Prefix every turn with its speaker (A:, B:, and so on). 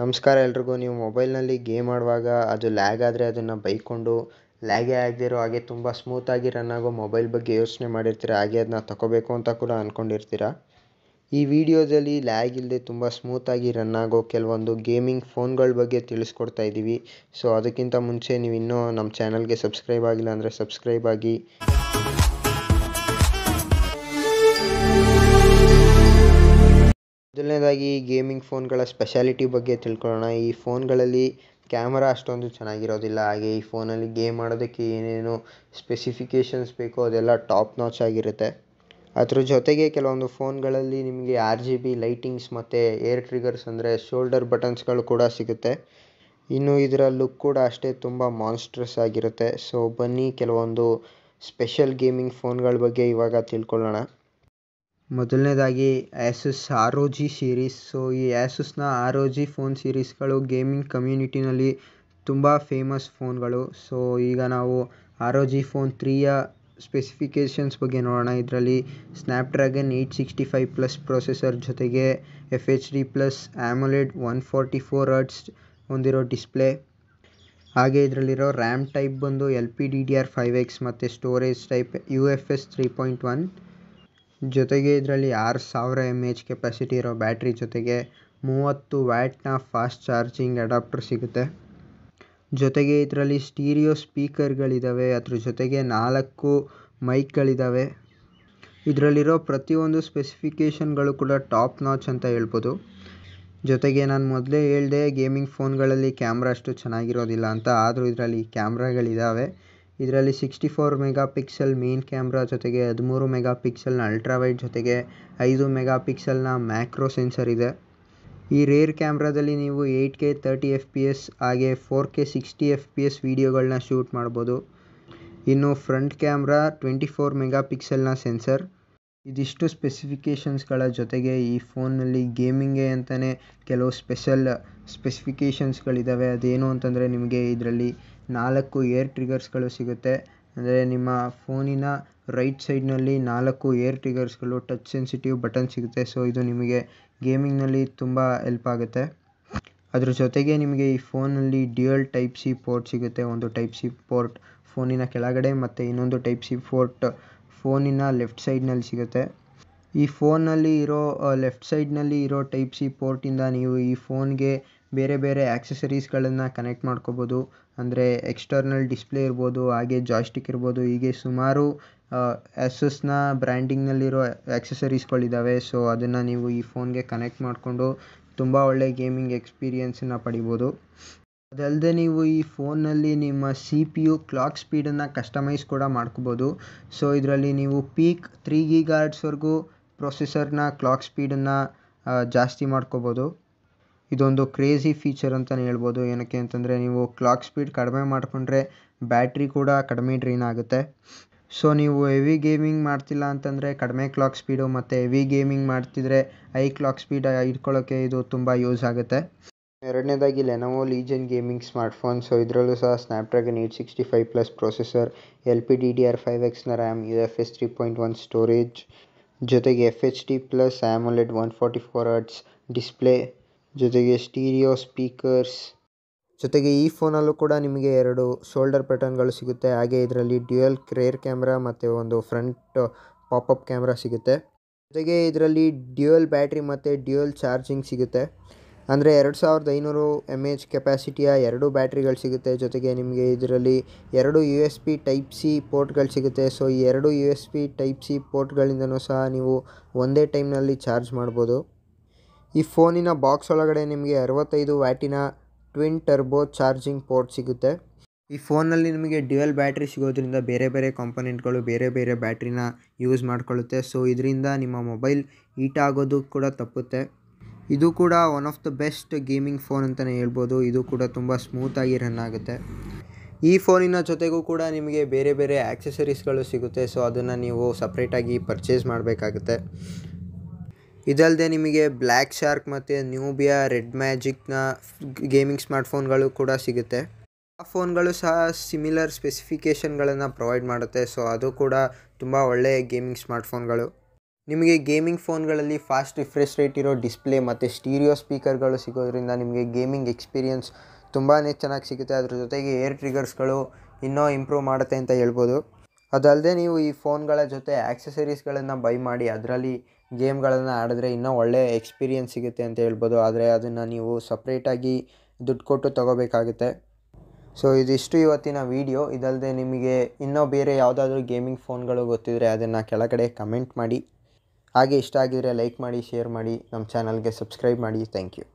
A: ನಮಸ್ಕಾರ ಎಲ್ರಿಗೂ ನೀವು ಮೊಬೈಲ್ನಲ್ಲಿ ಗೇಮ್ ಆಡುವಾಗ ಅದು ಲ್ಯಾಗ್ ಆದರೆ ಅದನ್ನು ಬೈಕೊಂಡು ಲ್ಯಾಗೇ ಆಗದಿರೋ ಹಾಗೆ ತುಂಬ ಸ್ಮೂತಾಗಿ ರನ್ ಆಗೋ ಮೊಬೈಲ್ ಬಗ್ಗೆ ಯೋಚನೆ ಮಾಡಿರ್ತೀರ ಹಾಗೆ ಅದನ್ನ ತಗೋಬೇಕು ಅಂತ ಕೂಡ ಅಂದ್ಕೊಂಡಿರ್ತೀರ ಈ ವಿಡಿಯೋದಲ್ಲಿ ಲ್ಯಾಗ್ ಇಲ್ಲದೆ ತುಂಬ ಸ್ಮೂತಾಗಿ ರನ್ ಆಗೋ ಕೆಲವೊಂದು ಗೇಮಿಂಗ್ ಫೋನ್ಗಳ ಬಗ್ಗೆ ತಿಳಿಸ್ಕೊಡ್ತಾ ಇದ್ದೀವಿ ಸೊ ಅದಕ್ಕಿಂತ ಮುಂಚೆ ನೀವು ಇನ್ನೂ ನಮ್ಮ ಚಾನಲ್ಗೆ ಸಬ್ಸ್ಕ್ರೈಬ್ ಆಗಿಲ್ಲ ಅಂದರೆ ಸಬ್ಸ್ಕ್ರೈಬ್ ಆಗಿ ಮೊದಲನೇದಾಗಿ ಗೇಮಿಂಗ್ ಫೋನ್ಗಳ ಸ್ಪೆಷಾಲಿಟಿ ಬಗ್ಗೆ ತಿಳ್ಕೊಳ್ಳೋಣ ಈ ಫೋನ್ಗಳಲ್ಲಿ ಕ್ಯಾಮರಾ ಅಷ್ಟೊಂದು ಚೆನ್ನಾಗಿರೋದಿಲ್ಲ ಹಾಗೆ ಈ ಫೋನಲ್ಲಿ ಗೇಮ್ ಆಡೋದಕ್ಕೆ ಏನೇನು ಸ್ಪೆಸಿಫಿಕೇಷನ್ಸ್ ಬೇಕೋ ಅದೆಲ್ಲ ಟಾಪ್ ನಾಚ್ ಆಗಿರುತ್ತೆ ಅದ್ರ ಜೊತೆಗೆ ಕೆಲವೊಂದು ಫೋನ್ಗಳಲ್ಲಿ ನಿಮಗೆ ಆರ್ ಜಿ ಬಿ ಲೈಟಿಂಗ್ಸ್ ಮತ್ತು ಏರ್ ಟ್ರಿಗರ್ಸ್ ಅಂದರೆ ಶೋಲ್ಡರ್ ಬಟನ್ಸ್ಗಳು ಕೂಡ ಸಿಗುತ್ತೆ ಇನ್ನು ಇದರ ಲುಕ್ ಕೂಡ ಅಷ್ಟೇ ತುಂಬ ಮಾನ್ಸ್ಟ್ರಸ್ ಆಗಿರುತ್ತೆ ಸೊ ಬನ್ನಿ ಕೆಲವೊಂದು ಸ್ಪೆಷಲ್ ಗೇಮಿಂಗ್ ಫೋನ್ಗಳ ಬಗ್ಗೆ ಇವಾಗ ತಿಳ್ಕೊಳ್ಳೋಣ ಮೊದಲನೇದಾಗಿ Asus R O G series so ಈ ಆ್ಯಸುಸ್ನ ಆರ್ ಒ ಜಿ ಫೋನ್ ಸೀರೀಸ್ಗಳು ಗೇಮಿಂಗ್ ಕಮ್ಯುನಿಟಿನಲ್ಲಿ ತುಂಬ ಫೇಮಸ್ ಫೋನ್ಗಳು ಸೊ ಈಗ ನಾವು ಆರ್ ಒ ಜಿ ಫೋನ್ ತ್ರೀಯ ಸ್ಪೆಸಿಫಿಕೇಷನ್ಸ್ ಬಗ್ಗೆ ನೋಡೋಣ ಇದರಲ್ಲಿ Snapdragon eight sixty five plus processor ಜೊತೆಗೆ F H D plus AMOLED one forty four hertz ಹೊಂದಿರೋ ಡಿಸ್ಪ್ಲೇ ಹಾಗೆ ಇದರಲ್ಲಿರೋ ರ್ಯಾಮ್ ಟೈಪ್ ಬಂದು L P D D R five X ಮತ್ತು storage type U F S three point one ಜೊತೆಗೆ ಇದರಲ್ಲಿ ಆರು ಸಾವಿರ ಎಮ್ ಎಚ್ ಕೆಪಾಸಿಟಿ ಇರೋ ಬ್ಯಾಟ್ರಿ ಜೊತೆಗೆ ಮೂವತ್ತು ವ್ಯಾಟ್ನ ಫಾಸ್ಟ್ ಚಾರ್ಜಿಂಗ್ ಅಡಾಪ್ಟರ್ ಸಿಗುತ್ತೆ ಜೊತೆಗೆ ಇದರಲ್ಲಿ ಸ್ಟೀರಿಯೋ ಸ್ಪೀಕರ್ಗಳಿದ್ದಾವೆ ಅದ್ರ ಜೊತೆಗೆ ನಾಲ್ಕು ಮೈಕ್ಗಳಿದ್ದಾವೆ ಇದರಲ್ಲಿರೋ ಪ್ರತಿಯೊಂದು ಸ್ಪೆಸಿಫಿಕೇಷನ್ಗಳು ಕೂಡ ಟಾಪ್ ನಾಚ್ ಅಂತ ಹೇಳ್ಬೋದು ಜೊತೆಗೆ ನಾನು ಮೊದಲೇ ಹೇಳಿದೆ ಗೇಮಿಂಗ್ ಫೋನ್ಗಳಲ್ಲಿ ಕ್ಯಾಮ್ರಾ ಅಷ್ಟು ಚೆನ್ನಾಗಿರೋದಿಲ್ಲ ಅಂತ ಆದರೂ ಇದರಲ್ಲಿ ಕ್ಯಾಮ್ರಾಗಳಿದ್ದಾವೆ ಇದರಲ್ಲಿ sixty four megapixel main camera ಜೊತೆಗೆ ಹದಿಮೂರು ಮೆಗಾ ಪಿಕ್ಸೆಲ್ನ ಅಲ್ಟ್ರಾ ವೈಡ್ ಜೊತೆಗೆ ಐದು ಮೆಗಾ ಪಿಕ್ಸೆಲ್ನ ಮ್ಯಾಕ್ರೋ ಸೆನ್ಸರ್ ಇದೆ ಈ ರೇರ್ ಕ್ಯಾಮ್ರಾದಲ್ಲಿ ನೀವು eight K thirty F P S ಹಾಗೆ four K sixty F P S ವೀಡಿಯೋಗಳನ್ನ ಶೂಟ್ ಮಾಡ್ಬೋದು ಇನ್ನು ಫ್ರಂಟ್ ಕ್ಯಾಮ್ರಾ ಟ್ವೆಂಟಿ ಫೋರ್ ಮೆಗಾ ಪಿಕ್ಸೆಲ್ನ ಸೆನ್ಸರ್ ಇದಿಷ್ಟು ಸ್ಪೆಸಿಫಿಕೇಷನ್ಸ್ಗಳ ಜೊತೆಗೆ ಈ ಫೋನ್ನಲ್ಲಿ ಗೇಮಿಂಗ್ ಅಂತಲೇ ಕೆಲವು ಸ್ಪೆಷಲ್ ಸ್ಪೆಸಿಫಿಕೇಷನ್ಸ್ಗಳಿದ್ದಾವೆ ಅದೇನು ಅಂತಂದರೆ ನಿಮಗೆ ಇದರಲ್ಲಿ ನಾಲ್ಕು ಏರ್ ಟ್ರಿಗರ್ಸ್ಗಳು ಸಿಗುತ್ತೆ ಅಂದರೆ ನಿಮ್ಮ ಫೋನಿನ ರೈಟ್ ಸೈಡ್ನಲ್ಲಿ ನಾಲ್ಕು ಏರ್ ಟ್ರಿಗರ್ಸ್ಗಳು ಟಚ್ ಸೆನ್ಸಿಟಿವ್ ಬಟನ್ ಸಿಗುತ್ತೆ ಸೊ ಇದು ನಿಮಗೆ ಗೇಮಿಂಗ್ನಲ್ಲಿ ತುಂಬ ಎಲ್ಪ್ ಆಗುತ್ತೆ ಅದ್ರ ಜೊತೆಗೆ ನಿಮಗೆ ಈ ಫೋನಲ್ಲಿ ಡ್ಯುಯಲ್ ಟೈಪ್ ಸಿ ಪೋರ್ಟ್ ಸಿಗುತ್ತೆ ಒಂದು ಟೈಪ್ ಸಿ ಪೋರ್ಟ್ ಫೋನಿನ ಕೆಳಗಡೆ ಮತ್ತು ಇನ್ನೊಂದು ಟೈಪ್ ಸಿ ಪೋರ್ಟ್ ಫೋನಿನ ಲೆಫ್ಟ್ ಸೈಡ್ನಲ್ಲಿ ಸಿಗುತ್ತೆ ಈ ಫೋನಲ್ಲಿ ಇರೋ ಲೆಫ್ಟ್ ಸೈಡ್ನಲ್ಲಿ ಇರೋ ಟೈಪ್ ಸಿ ಪೋರ್ಟಿಂದ ನೀವು ಈ ಫೋನ್ಗೆ ಬೇರೆ ಬೇರೆ ಆ್ಯಕ್ಸೆಸರೀಸ್ಗಳನ್ನು ಕನೆಕ್ಟ್ ಮಾಡ್ಕೋಬೋದು ಅಂದರೆ ಎಕ್ಸ್ಟರ್ನಲ್ ಡಿಸ್ಪ್ಲೇ ಇರ್ಬೋದು ಹಾಗೆ ಜಾಯ್ಸ್ಟಿಕ್ ಇರ್ಬೋದು ಹೀಗೆ ಸುಮಾರು ಎಸ್ಸಸ್ನ ಬ್ರ್ಯಾಂಡಿಂಗ್ನಲ್ಲಿರೋ ಆ್ಯಕ್ಸೆಸರೀಸ್ಗಳಿದ್ದಾವೆ ಸೊ ಅದನ್ನು ನೀವು ಈ ಫೋನ್ಗೆ ಕನೆಕ್ಟ್ ಮಾಡಿಕೊಂಡು ತುಂಬ ಒಳ್ಳೆಯ ಗೇಮಿಂಗ್ ಎಕ್ಸ್ಪೀರಿಯನ್ಸನ್ನು ಪಡಿಬೋದು ಅದಲ್ಲದೆ ನೀವು ಈ ಫೋನ್ನಲ್ಲಿ ನಿಮ್ಮ ಸಿ ಪಿ ಯು ಕ್ಲಾಕ್ ಸ್ಪೀಡನ್ನು ಕಸ್ಟಮೈಸ್ ಕೂಡ ಮಾಡ್ಕೋಬೋದು ಸೊ ಇದರಲ್ಲಿ ನೀವು ಪೀಕ್ ತ್ರೀ ಗಾರ್ಡ್ಸ್ವರೆಗೂ ಪ್ರೊಸೆಸರ್ನ ಕ್ಲಾಕ್ ಸ್ಪೀಡನ್ನು ಜಾಸ್ತಿ ಮಾಡ್ಕೋಬೋದು ಇದೊಂದು ಕ್ರೇಜಿ ಫೀಚರ್ ಅಂತಲೇ ಹೇಳ್ಬೋದು ಏನಕ್ಕೆ ಅಂತಂದರೆ ನೀವು ಕ್ಲಾಕ್ ಸ್ಪೀಡ್ ಕಡಿಮೆ ಮಾಡಿಕೊಂಡ್ರೆ ಬ್ಯಾಟ್ರಿ ಕೂಡ ಕಡಿಮೆ ಡ್ರೈನ್ ಆಗುತ್ತೆ ಸೊ ನೀವು ಹೆವಿ ಗೇಮಿಂಗ್ ಮಾಡ್ತಿಲ್ಲ ಅಂತಂದರೆ ಕಡಿಮೆ ಕ್ಲಾಕ್ ಸ್ಪೀಡು ಮತ್ತು ಹೆವಿ ಗೇಮಿಂಗ್ ಮಾಡ್ತಿದ್ರೆ ಹೈ ಕ್ಲಾಕ್ ಸ್ಪೀಡ್ ಇಟ್ಕೊಳ್ಳೋಕ್ಕೆ ಇದು ತುಂಬ ಯೂಸ್ ಆಗುತ್ತೆ ಎರಡನೇದಾಗಿ Lenovo Legion gaming smartphone so ಇದರಲ್ಲೂ ಸಹ Snapdragon eight sixty five plus processor L P D D R five ಎಕ್ಸ್ನ RAM U F S three point one storage ಜೊತೆಗೆ D plus AMOLED one four hertz display ಜೊತೆಗೆ stereo speakers ಜೊತೆಗೆ ಈ ಫೋನಲ್ಲೂ ಕೂಡ ನಿಮಗೆ ಎರಡು ಶೋಲ್ಡರ್ ಬಟನ್ಗಳು ಸಿಗುತ್ತೆ ಹಾಗೆ ಇದರಲ್ಲಿ ಡ್ಯುಯಲ್ ಕ್ರೇರ್ ಕ್ಯಾಮ್ರಾ ಮತ್ತು ಒಂದು ಫ್ರಂಟ್ ಪಾಪಪ್ ಕ್ಯಾಮ್ರಾ ಸಿಗುತ್ತೆ ಜೊತೆಗೆ ಇದರಲ್ಲಿ ಡ್ಯುಯಲ್ ಬ್ಯಾಟ್ರಿ ಮತ್ತು ಡ್ಯುಯಲ್ ಚಾರ್ಜಿಂಗ್ ಸಿಗುತ್ತೆ ಅಂದರೆ ಎರಡು ಸಾವಿರದ ಐನೂರು ಎಮ್ ಎಚ್ ಕೆಪ್ಯಾಸಿಟಿಯ ಎರಡು ಬ್ಯಾಟ್ರಿಗಳು ಸಿಗುತ್ತೆ ಜೊತೆಗೆ ನಿಮಗೆ ಇದರಲ್ಲಿ ಎರಡು U S B type C ಪೋರ್ಟ್ಗಳು ಸಿಗುತ್ತೆ ಸೊ ಈ ಎರಡು U S B type C ಪೋರ್ಟ್ಗಳಿಂದನೂ ಸಹ ನೀವು ಒಂದೇ ಟೈಮ್ನಲ್ಲಿ ಚಾರ್ಜ್ ಮಾಡ್ಬೋದು ಈ ಫೋನಿನ ಬಾಕ್ಸ್ ಒಳಗಡೆ ನಿಮಗೆ ಅರವತ್ತೈದು ವ್ಯಾಟಿನ ಟ್ವಿನ್ ಟರ್ಬೋ ಚಾರ್ಜಿಂಗ್ ಪೋರ್ಟ್ ಸಿಗುತ್ತೆ ಈ ಫೋನಲ್ಲಿ ನಿಮಗೆ ಡ್ಯುಯಲ್ ಬ್ಯಾಟ್ರಿ ಸಿಗೋದ್ರಿಂದ ಬೇರೆ ಬೇರೆ ಕಾಂಪೊನೆಂಟ್ಗಳು ಬೇರೆ ಬೇರೆ ಬ್ಯಾಟ್ರಿನ ಯೂಸ್ ಮಾಡ್ಕೊಳ್ಳುತ್ತೆ ಸೊ ಇದರಿಂದ ನಿಮ್ಮ ಮೊಬೈಲ್ ಹೀಟ್ ಆಗೋದು ಕೂಡ ತಪ್ಪುತ್ತೆ ಇದು ಕೂಡ one of the best gaming phone ಅಂತಲೇ ಹೇಳ್ಬೋದು ಇದು ಕೂಡ ತುಂಬ ಸ್ಮೂತಾಗಿ ರನ್ ಆಗುತ್ತೆ ಈ ಫೋನಿನ ಜೊತೆಗೂ ಕೂಡ ನಿಮಗೆ ಬೇರೆ ಬೇರೆ ಆ್ಯಕ್ಸೆಸರೀಸ್ಗಳು ಸಿಗುತ್ತೆ ಸೊ ಅದನ್ನು ನೀವು ಸಪ್ರೇಟಾಗಿ ಪರ್ಚೇಸ್ ಮಾಡಬೇಕಾಗುತ್ತೆ ಇದಲ್ಲದೆ ನಿಮಗೆ ಬ್ಲ್ಯಾಕ್ ಶಾರ್ಕ್ ಮತ್ತು ನ್ಯೂಬಿಯಾ ರೆಡ್ ಮ್ಯಾಜಿಕ್ನ ಗೇಮಿಂಗ್ ಸ್ಮಾರ್ಟ್ಫೋನ್ಗಳು ಕೂಡ ಸಿಗುತ್ತೆ ಆ ಫೋನ್ಗಳು ಸಹ ಸಿಮಿಲರ್ ಸ್ಪೆಸಿಫಿಕೇಷನ್ಗಳನ್ನು ಪ್ರೊವೈಡ್ ಮಾಡುತ್ತೆ ಸೊ ಅದು ಕೂಡ ತುಂಬ ಒಳ್ಳೆಯ ಗೇಮಿಂಗ್ ಸ್ಮಾರ್ಟ್ಫೋನ್ಗಳು ನಿಮಗೆ ಗೇಮಿಂಗ್ ಫೋನ್ಗಳಲ್ಲಿ ಫಾಸ್ಟ್ ರಿಫ್ರೆಶ್ ರೇಟ್ ಇರೋ ಡಿಸ್ಪ್ಲೇ ಮತ್ತು ಸ್ಟೀರಿಯೋ ಸ್ಪೀಕರ್ಗಳು ಸಿಗೋದ್ರಿಂದ ನಿಮಗೆ ಗೇಮಿಂಗ್ ಎಕ್ಸ್ಪೀರಿಯನ್ಸ್ ತುಂಬಾ ಚೆನ್ನಾಗಿ ಸಿಗುತ್ತೆ ಅದ್ರ ಜೊತೆಗೆ ಏರ್ ಟ್ರಿಗರ್ಸ್ಗಳು ಇನ್ನೂ ಇಂಪ್ರೂವ್ ಮಾಡುತ್ತೆ ಅಂತ ಹೇಳ್ಬೋದು ಅದಲ್ಲದೆ ನೀವು ಈ ಫೋನ್ಗಳ ಜೊತೆ ಆ್ಯಕ್ಸೆಸರೀಸ್ಗಳನ್ನು ಬೈ ಮಾಡಿ ಅದರಲ್ಲಿ ಗೇಮ್ಗಳನ್ನು ಆಡಿದ್ರೆ ಇನ್ನೂ ಒಳ್ಳೆಯ ಎಕ್ಸ್ಪೀರಿಯನ್ಸ್ ಸಿಗುತ್ತೆ ಅಂತ ಹೇಳ್ಬೋದು ಆದರೆ ಅದನ್ನು ನೀವು ಸಪ್ರೇಟಾಗಿ ದುಡ್ಡು ಕೊಟ್ಟು ತೊಗೋಬೇಕಾಗುತ್ತೆ ಸೊ ಇದಿಷ್ಟು ಇವತ್ತಿನ ವೀಡಿಯೋ ಇದಲ್ಲದೆ ನಿಮಗೆ ಇನ್ನೂ ಬೇರೆ ಯಾವುದಾದ್ರೂ ಗೇಮಿಂಗ್ ಫೋನ್ಗಳು ಗೊತ್ತಿದ್ದರೆ ಅದನ್ನು ಕೆಳಗಡೆ ಕಮೆಂಟ್ ಮಾಡಿ ಹಾಗೆ ಇಷ್ಟ ಆಗಿದರೆ ಲೈಕ್ ಮಾಡಿ ಶೇರ್ ಮಾಡಿ ನಮ್ಮ ಚಾನಲ್ಗೆ ಸಬ್ಸ್ಕ್ರೈಬ್ ಮಾಡಿ ಥ್ಯಾಂಕ್ ಯು